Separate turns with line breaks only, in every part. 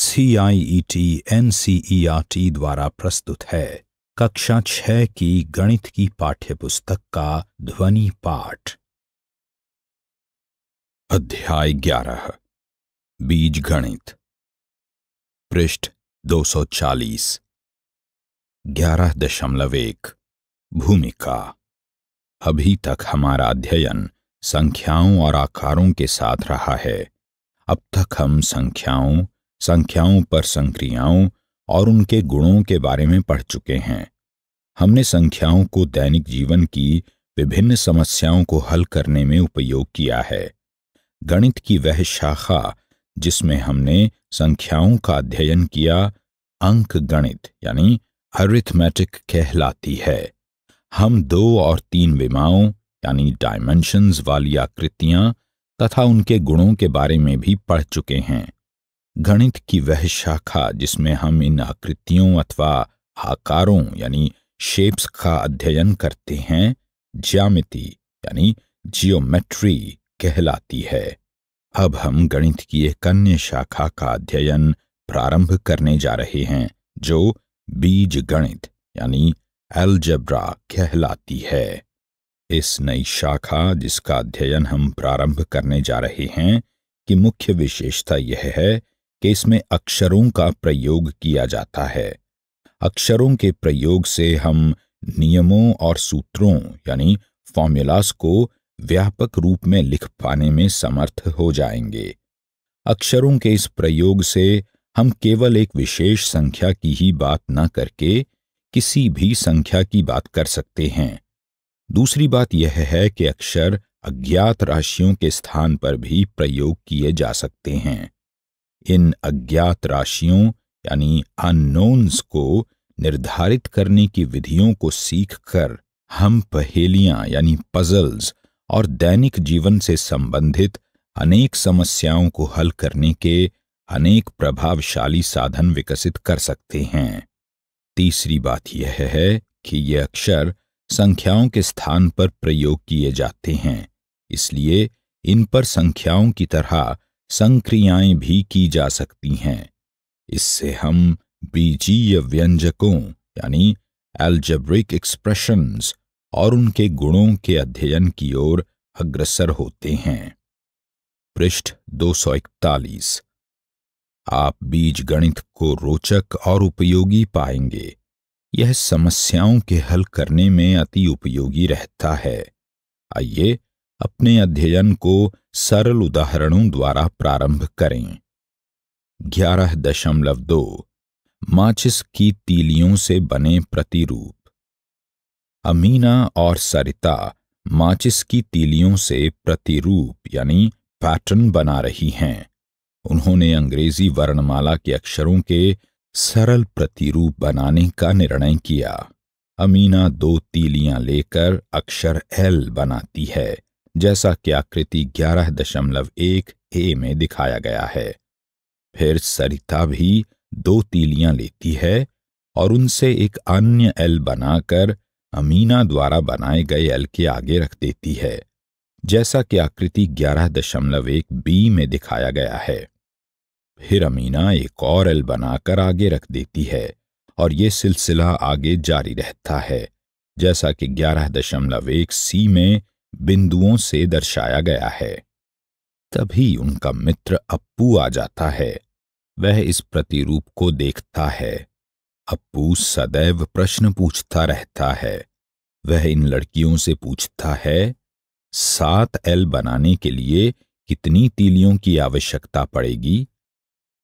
CIET NCERT e e द्वारा प्रस्तुत है कक्षा छह की गणित की पाठ्यपुस्तक का
ध्वनि पाठ अध्याय ग्यारह बीज गणित पृष्ठ दो सौ चालीस ग्यारह दशमलव एक भूमिका अभी
तक हमारा अध्ययन संख्याओं और आकारों के साथ रहा है अब तक हम संख्याओं संख्याओं पर संक्रियाओं और उनके गुणों के बारे में पढ़ चुके हैं हमने संख्याओं को दैनिक जीवन की विभिन्न समस्याओं को हल करने में उपयोग किया है गणित की वह शाखा जिसमें हमने संख्याओं का अध्ययन किया अंक गणित यानी अरिथमेटिक कहलाती है हम दो और तीन विमाओं यानी डायमेंशंस वाली आकृतियां तथा उनके गुणों के बारे में भी पढ़ चुके हैं गणित की वह शाखा जिसमें हम इन आकृतियों अथवा आकारों यानी शेप्स का अध्ययन करते हैं ज्यामिति यानी जियोमेट्री कहलाती है अब हम गणित की एक अन्य शाखा का अध्ययन प्रारंभ करने जा रहे हैं जो बीज गणित यानी एल्जब्रा कहलाती है इस नई शाखा जिसका अध्ययन हम प्रारंभ करने जा रहे हैं की मुख्य विशेषता यह है कि इसमें अक्षरों का प्रयोग किया जाता है अक्षरों के प्रयोग से हम नियमों और सूत्रों यानी फॉर्मूलास को व्यापक रूप में लिख पाने में समर्थ हो जाएंगे अक्षरों के इस प्रयोग से हम केवल एक विशेष संख्या की ही बात न करके किसी भी संख्या की बात कर सकते हैं दूसरी बात यह है कि अक्षर अज्ञात राशियों के स्थान पर भी प्रयोग किए जा सकते हैं इन अज्ञात राशियों यानी अननोन्स को निर्धारित करने की विधियों को सीखकर हम पहेलियां यानी पजल्स और दैनिक जीवन से संबंधित अनेक समस्याओं को हल करने के अनेक प्रभावशाली साधन विकसित कर सकते हैं तीसरी बात यह है कि ये अक्षर संख्याओं के स्थान पर प्रयोग किए जाते हैं इसलिए इन पर संख्याओं की तरह संक्रियाएं भी की जा सकती हैं इससे हम बीजीय व्यंजकों यानी एल्जेब्रिक एक्सप्रेशंस और उनके गुणों के अध्ययन की ओर अग्रसर होते हैं पृष्ठ 241 आप बीज गणित को रोचक और उपयोगी पाएंगे यह समस्याओं के हल करने में अति उपयोगी रहता है आइए अपने अध्ययन को सरल उदाहरणों द्वारा प्रारंभ करें ग्यारह दशमलव दो माचिस की तीलियों से बने प्रतिरूप अमीना और सरिता माचिस की तीलियों से प्रतिरूप यानी पैटर्न बना रही हैं उन्होंने अंग्रेजी वर्णमाला के अक्षरों के सरल प्रतिरूप बनाने का निर्णय किया अमीना दो तीलियां लेकर अक्षर एल बनाती है जैसा कि आकृति ग्यारह दशमलव एक ए में दिखाया गया है फिर सरिता भी दो तीलियां लेती है और उनसे एक अन्य एल बनाकर अमीना द्वारा बनाए गए एल के आगे रख देती है जैसा कि आकृति ग्यारह दशमलव एक बी में दिखाया गया है फिर अमीना एक और एल बनाकर आगे रख देती है और ये सिलसिला आगे जारी रहता है जैसा कि ग्यारह दशमलव एक सी में बिंदुओं से दर्शाया गया है तभी उनका मित्र अप्पू आ जाता है वह इस प्रतिरूप को देखता है अप्पू सदैव प्रश्न पूछता रहता है वह इन लड़कियों से पूछता है सात एल बनाने के लिए कितनी तीलियों की आवश्यकता पड़ेगी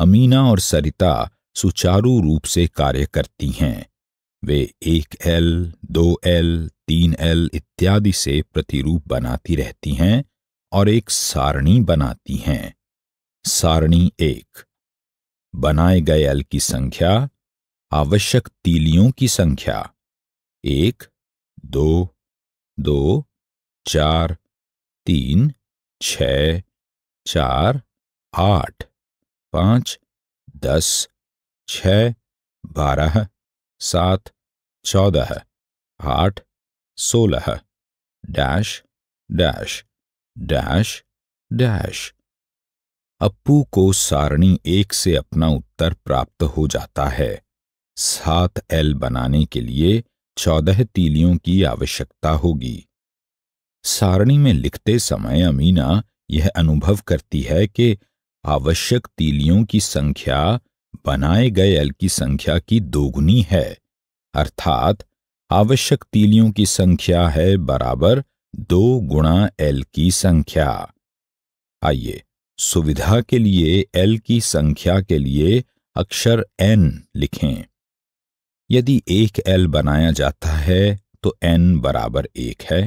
अमीना और सरिता सुचारू रूप से कार्य करती हैं वे एक एल दो एल तीन एल इत्यादि से प्रतिरूप बनाती रहती हैं और एक सारणी बनाती हैं सारणी एक बनाए गए एल की संख्या आवश्यक
तीलियों की संख्या एक दो दो चार तीन छ चार आठ पांच दस छ बारह सात चौदह आठ सोलह dash dash dash dash Appu
को सारणी एक से अपना उत्तर प्राप्त हो जाता है सात एल बनाने के लिए चौदह तीलियों की आवश्यकता होगी सारणी में लिखते समय अमीना यह अनुभव करती है कि आवश्यक तीलियों की संख्या बनाए गए एल की संख्या की दोगुनी है अर्थात आवश्यक तीलियों की संख्या है बराबर दो गुणा एल की संख्या आइए सुविधा के लिए एल की संख्या के लिए अक्षर एन लिखें यदि एक एल बनाया जाता है तो एन बराबर एक है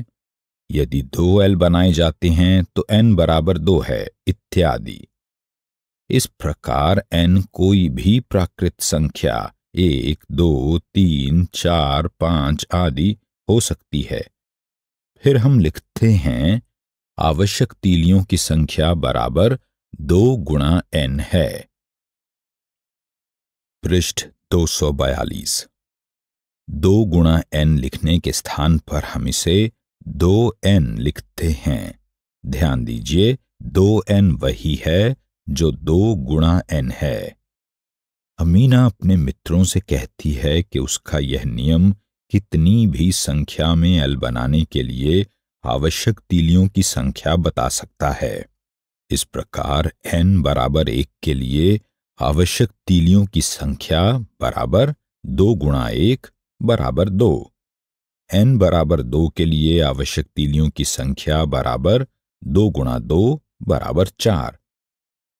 यदि दो एल बनाए जाते हैं तो एन बराबर दो है इत्यादि इस प्रकार एन कोई भी प्राकृत संख्या एक दो तीन चार पांच आदि हो सकती है फिर हम लिखते हैं आवश्यक तीलियों की संख्या बराबर दो गुणा एन है पृष्ठ 242 दो गुणा एन लिखने के स्थान पर हम इसे दो एन लिखते हैं ध्यान दीजिए दो एन वही है जो दो गुणा एन है अमीना अपने मित्रों से कहती है कि उसका यह नियम कितनी भी संख्या में एल बनाने के लिए आवश्यक तीलियों की संख्या बता सकता है इस प्रकार एन बराबर एक के लिए आवश्यक तीलियों की संख्या बराबर दो गुणा एक बराबर दो एन बराबर दो के लिए आवश्यक तीलियों की संख्या बराबर दो गुणा दो बराबर चार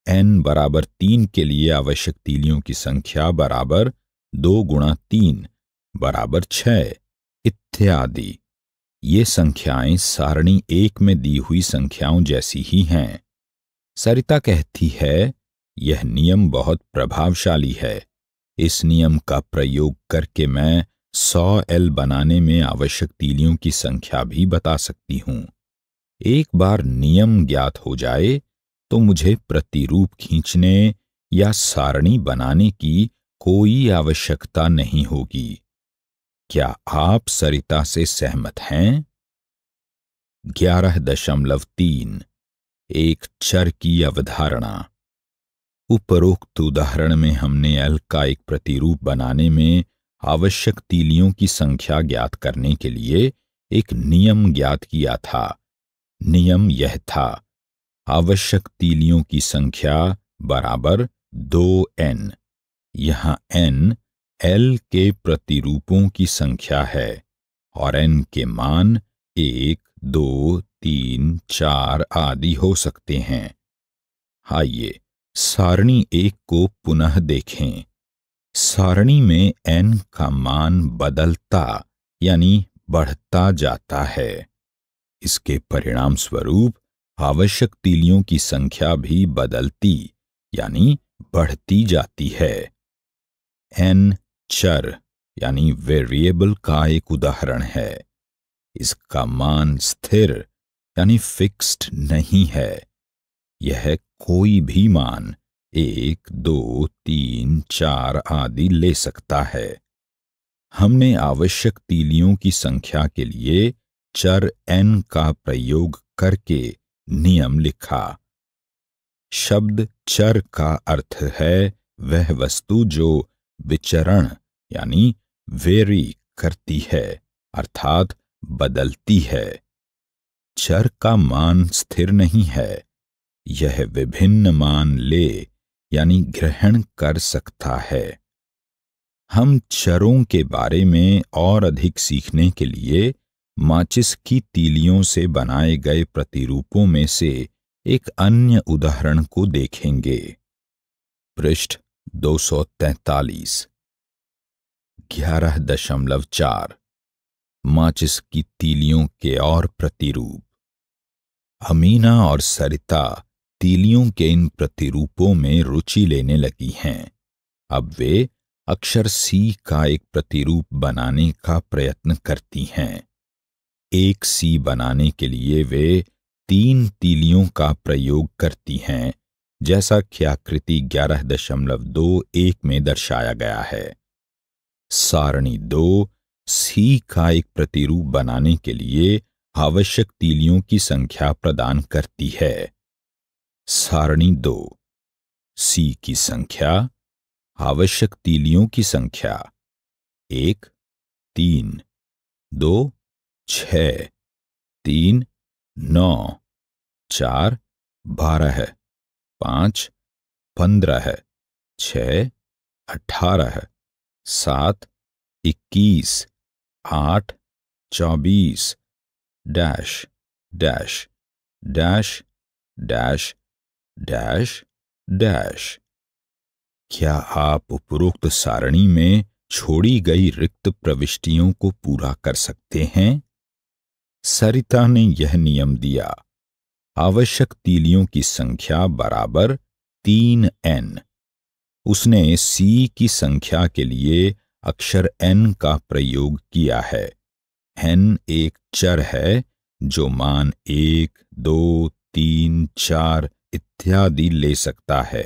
एन बराबर तीन के लिए आवश्यक तीलियों की संख्या बराबर दो गुणा तीन बराबर छ इत्यादि ये संख्याएं सारणी एक में दी हुई संख्याओं जैसी ही हैं सरिता कहती है यह नियम बहुत प्रभावशाली है इस नियम का प्रयोग करके मैं सौ एल बनाने में आवश्यक तीलियों की संख्या भी बता सकती हूं एक बार नियम ज्ञात हो जाए तो मुझे प्रतिरूप खींचने या सारणी बनाने की कोई आवश्यकता नहीं होगी क्या आप सरिता से सहमत हैं ग्यारह दशमलव तीन एक चर की अवधारणा उपरोक्त उदाहरण में हमने एल का एक प्रतिरूप बनाने में आवश्यक तीलियों की संख्या ज्ञात करने के लिए एक नियम ज्ञात किया था नियम यह था आवश्यक तीलियों की संख्या बराबर दो एन यहाँ एन एल के प्रतिरूपों की संख्या है और एन के मान एक दो तीन चार आदि हो सकते हैं आइए सारणी एक को पुनः देखें सारणी में एन का मान बदलता यानी बढ़ता जाता है इसके परिणाम स्वरूप आवश्यक तीलियों की संख्या भी बदलती यानी बढ़ती जाती है एन चर यानी वेरिएबल का एक उदाहरण है इसका मान स्थिर यानी फिक्स्ड नहीं है यह कोई भी मान एक दो तीन चार आदि ले सकता है हमने आवश्यक तीलियों की संख्या के लिए चर एन का प्रयोग करके नियम लिखा शब्द चर का अर्थ है वह वस्तु जो विचरण यानी वेरी करती है अर्थात बदलती है चर का मान स्थिर नहीं है यह विभिन्न मान ले यानी ग्रहण कर सकता है हम चरों के बारे में और अधिक सीखने के लिए माचिस की तीलियों से बनाए गए प्रतिरूपों में से एक अन्य उदाहरण को देखेंगे पृष्ठ 243 ग्यारह दशमलव चार माचिस की तीलियों के और प्रतिरूप अमीना और सरिता तीलियों के इन प्रतिरूपों में रुचि लेने लगी हैं अब वे अक्षर सी का एक प्रतिरूप बनाने का प्रयत्न करती हैं एक सी बनाने के लिए वे तीन तीलियों का प्रयोग करती हैं जैसा ख्याकृति ग्यारह दशमलव दो एक में दर्शाया गया है सारणी दो सी का एक प्रतिरूप बनाने के लिए आवश्यक तीलियों की संख्या प्रदान करती है सारणी दो
सी की संख्या आवश्यक तीलियों की संख्या एक तीन दो छ तीन नौ चार बारह है पाँच पंद्रह है छ अठारह है सात इक्कीस आठ चौबीस dash dash dash dash dash
dash क्या आप उपरोक्त सारणी में छोड़ी गई रिक्त प्रविष्टियों को पूरा कर सकते हैं सरिता ने यह नियम दिया आवश्यक तीलियों की संख्या बराबर तीन एन उसने सी की संख्या के लिए अक्षर एन का प्रयोग किया है एन एक चर है जो मान एक दो तीन चार इत्यादि ले सकता है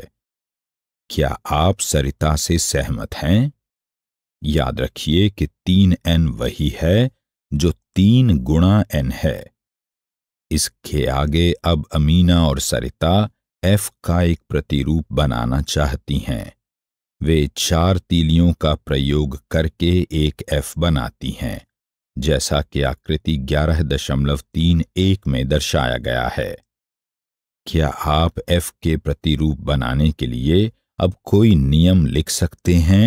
क्या आप सरिता से सहमत हैं याद रखिए कि तीन एन वही है जो तीन गुणा एन है इसके आगे अब अमीना और सरिता एफ का एक प्रतिरूप बनाना चाहती हैं वे चार तीलियों का प्रयोग करके एक एफ बनाती हैं जैसा कि आकृति ग्यारह दशमलव तीन एक में दर्शाया गया है क्या आप एफ के प्रतिरूप बनाने के लिए अब कोई नियम लिख सकते हैं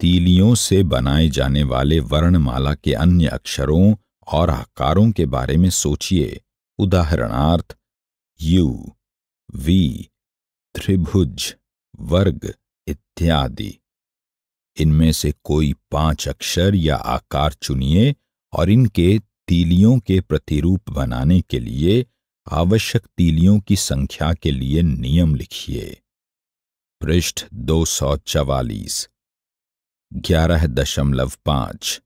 तीलियों से बनाए जाने वाले वर्णमाला के अन्य अक्षरों और आकारों के बारे में सोचिए उदाहरणार्थ यू वी त्रिभुज वर्ग इत्यादि इनमें से कोई पांच अक्षर या आकार चुनिए और इनके तीलियों के प्रतिरूप बनाने के लिए आवश्यक तीलियों की संख्या के लिए नियम लिखिए
पृष्ठ दो सौ चवालीस ग्यारह दशमलव पांच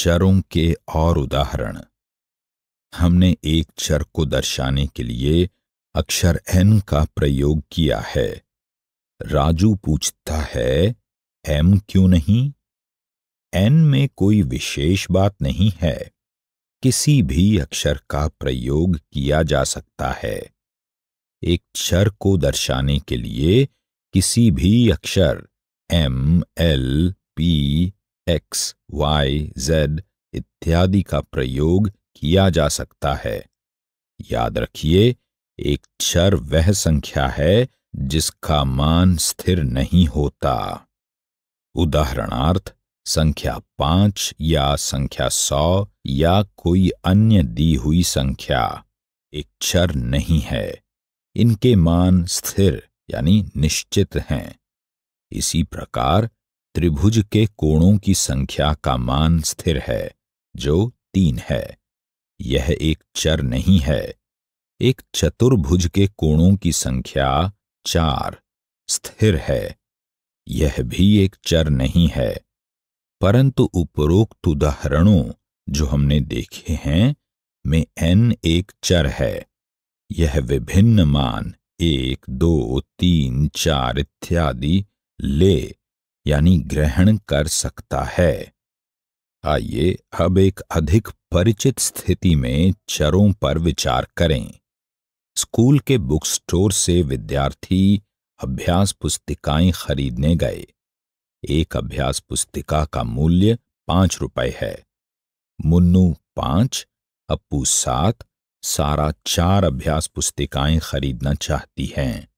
चरों के और उदाहरण
हमने एक चर को दर्शाने के लिए अक्षर एन का प्रयोग किया है राजू पूछता है एम क्यों नहीं एन में कोई विशेष बात नहीं है किसी भी अक्षर का प्रयोग किया जा सकता है एक चर को दर्शाने के लिए किसी भी अक्षर M L P X Y Z इत्यादि का प्रयोग किया जा सकता है याद रखिए एक चर वह संख्या है जिसका मान स्थिर नहीं होता उदाहरणार्थ संख्या पांच या संख्या सौ या कोई अन्य दी हुई संख्या एक चर नहीं है इनके मान स्थिर यानी निश्चित हैं इसी प्रकार त्रिभुज के कोणों की संख्या का मान स्थिर है जो तीन है यह एक चर नहीं है एक चतुर्भुज के कोणों की संख्या चार स्थिर है यह भी एक चर नहीं है परंतु उपरोक्त उदाहरणों जो हमने देखे हैं में n एक चर है यह विभिन्न मान एक दो तीन चार इत्यादि ले यानी ग्रहण कर सकता है आइए अब एक अधिक परिचित स्थिति में चरों पर विचार करें स्कूल के बुक स्टोर से विद्यार्थी अभ्यास पुस्तिकाएं खरीदने गए एक अभ्यास पुस्तिका का मूल्य पांच रुपए है मुन्नू पांच अपू सात सारा चार अभ्यास पुस्तिकाएं खरीदना चाहती हैं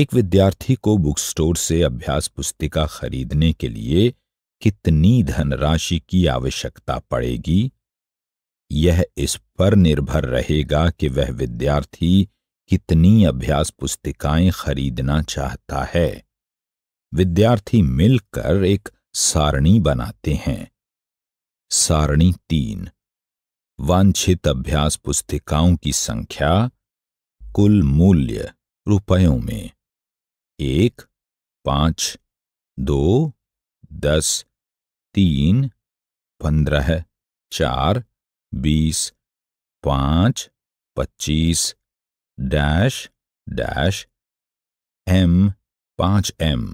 एक विद्यार्थी को बुक स्टोर से अभ्यास पुस्तिका खरीदने के लिए कितनी धनराशि की आवश्यकता पड़ेगी यह इस पर निर्भर रहेगा कि वह विद्यार्थी कितनी अभ्यास पुस्तिकाएं खरीदना चाहता है विद्यार्थी मिलकर एक सारणी बनाते हैं सारणी तीन वांछित अभ्यास पुस्तिकाओं की संख्या कुल मूल्य रुपयों
में एक पाँच दो दस तीन पंद्रह चार बीस पाँच पच्चीस डैश डैश एम पाँच एम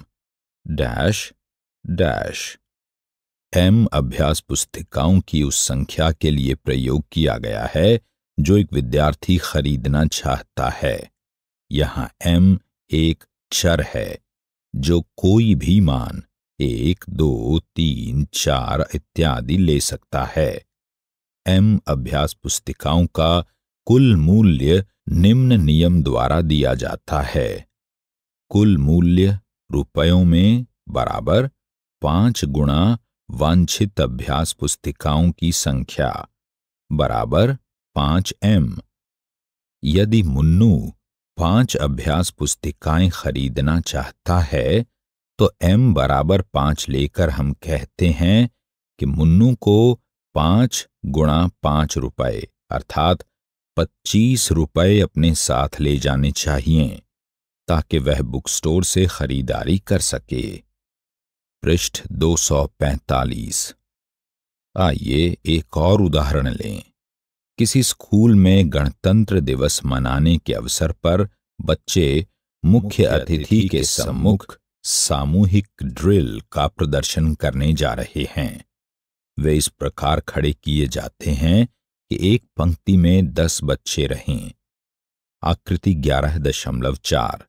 डैश डैश
एम अभ्यास पुस्तिकाओं की उस संख्या के लिए प्रयोग किया गया है जो एक विद्यार्थी खरीदना चाहता है यहाँ एम एक अक्षर है जो कोई भी मान एक दो तीन चार इत्यादि ले सकता है एम अभ्यास पुस्तिकाओं का कुल मूल्य निम्न नियम द्वारा दिया जाता है कुल मूल्य रुपयों में बराबर पांच गुणा वांछित अभ्यास पुस्तिकाओं की संख्या बराबर पांच एम यदि मुन्नू पांच अभ्यास पुस्तिकाएं खरीदना चाहता है तो एम बराबर पांच लेकर हम कहते हैं कि मुन्नू को पांच गुणा पांच रुपए अर्थात पच्चीस रुपए अपने साथ ले जाने चाहिए ताकि वह बुक स्टोर से खरीदारी कर सके पृष्ठ 245 आइए एक और उदाहरण लें किसी स्कूल में गणतंत्र दिवस मनाने के अवसर पर बच्चे मुख्य अतिथि के सम्मुख सामूहिक ड्रिल का प्रदर्शन करने जा रहे हैं वे इस प्रकार खड़े किए जाते हैं कि एक पंक्ति में दस बच्चे रहें आकृति ग्यारह दशमलव चार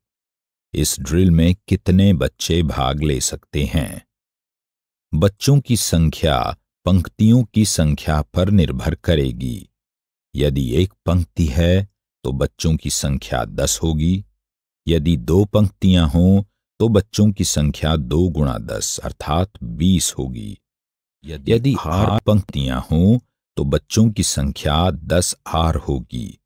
इस ड्रिल में कितने बच्चे भाग ले सकते हैं बच्चों की संख्या पंक्तियों की संख्या पर निर्भर करेगी यदि एक पंक्ति है तो बच्चों की संख्या दस होगी यदि दो पंक्तियां हों तो बच्चों की संख्या दो गुणा दस अर्थात बीस होगी यदि हार पंक्तियां हों तो बच्चों की संख्या दस आर होगी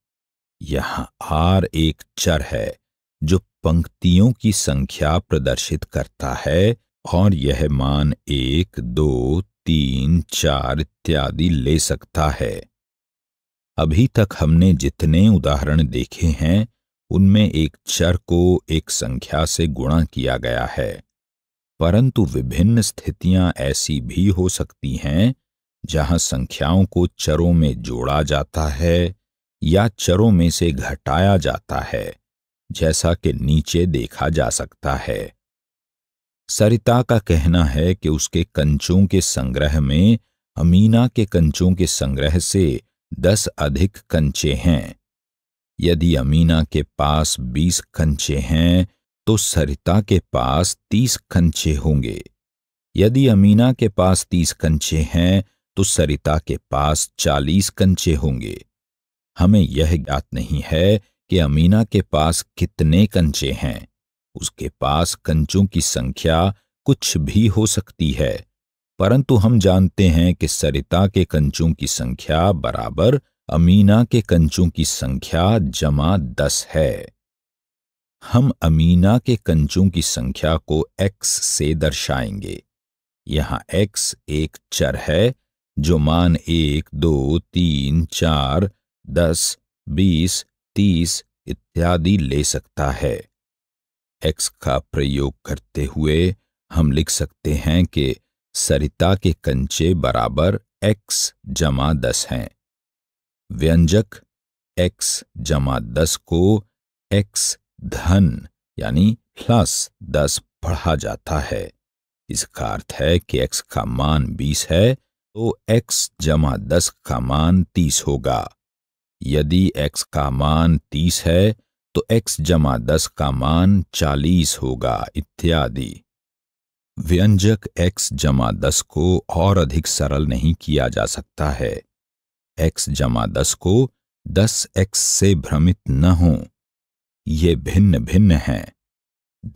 यहां आर एक चर है जो पंक्तियों की संख्या प्रदर्शित करता है और यह मान एक दो तीन चार इत्यादि ले सकता है अभी तक हमने जितने उदाहरण देखे हैं उनमें एक चर को एक संख्या से गुणा किया गया है परंतु विभिन्न स्थितियां ऐसी भी हो सकती हैं जहां संख्याओं को चरों में जोड़ा जाता है या चरों में से घटाया जाता है जैसा कि नीचे देखा जा सकता है सरिता का कहना है कि उसके कंचों के संग्रह में अमीना के कंचों के संग्रह से दस अधिक कंचे हैं यदि अमीना के पास बीस कंचे हैं तो सरिता के पास तीस कंचे होंगे यदि अमीना के पास तीस कंचे हैं तो सरिता के पास चालीस कंचे होंगे हमें यह ज्ञात नहीं है कि अमीना के पास कितने कंचे हैं उसके पास कंचों की संख्या कुछ भी हो सकती है परंतु हम जानते हैं कि सरिता के कंचों की संख्या बराबर अमीना के कंचों की संख्या जमा दस है हम अमीना के कंचों की संख्या को x से दर्शाएंगे यहां x एक चर है जो मान एक दो तीन चार दस बीस तीस इत्यादि ले सकता है x का प्रयोग करते हुए हम लिख सकते हैं कि सरिता के कंचे बराबर x जमा दस हैं व्यंजक x जमा दस को x धन यानी प्लस दस पढ़ा जाता है इसका अर्थ है कि x का मान बीस है तो x जमा दस का मान तीस होगा यदि x का मान तीस है तो x जमा दस का मान चालीस होगा इत्यादि व्यंजक x जमा दस को और अधिक सरल नहीं किया जा सकता है x जमा दस को दस एक्स से भ्रमित न हो ये भिन्न भिन्न हैं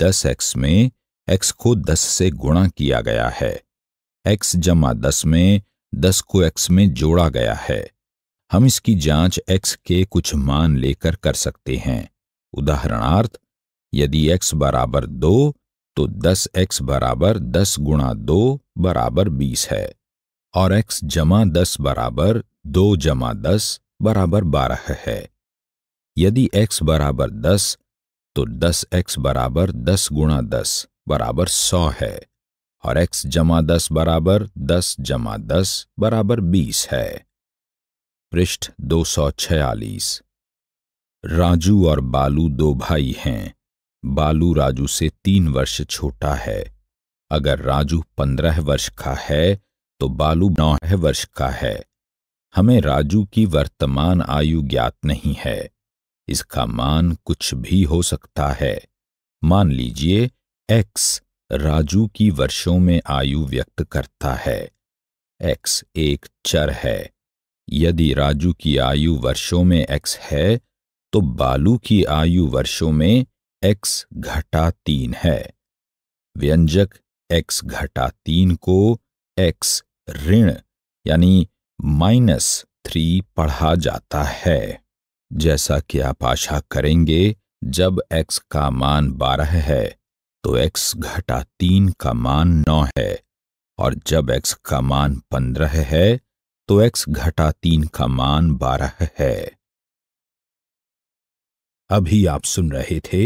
दस एक्स में x को दस से गुणा किया गया है x जमा दस में दस को x में जोड़ा गया है हम इसकी जांच x के कुछ मान लेकर कर सकते हैं उदाहरणार्थ यदि x बराबर दो तो 10x एक्स बराबर दस गुणा दो बराबर बीस है और x जमा दस बराबर दो जमा दस बराबर बारह है यदि x बराबर दस तो 10x एक्स बराबर दस गुणा दस बराबर सौ है और x जमा दस बराबर दस जमा दस बराबर बीस है पृष्ठ दो सौ छियालीस राजू और बालू दो भाई हैं बालू राजू से तीन वर्ष छोटा है अगर राजू पंद्रह वर्ष का है तो बालू नौ वर्ष का है हमें राजू की वर्तमान आयु ज्ञात नहीं है इसका मान कुछ भी हो सकता है मान लीजिए एक्स राजू की वर्षों में आयु व्यक्त करता है एक्स एक चर है यदि राजू की आयु वर्षों में एक्स है तो बालू की आयु वर्षों में x घटा तीन है व्यंजक x घटा तीन को x ऋण यानी माइनस थ्री पढ़ा जाता है जैसा कि आप आशा करेंगे जब x का मान बारह है तो x घटा तीन का मान नौ है और जब x का मान पंद्रह है तो x घटा तीन का मान बारह है अभी आप सुन रहे थे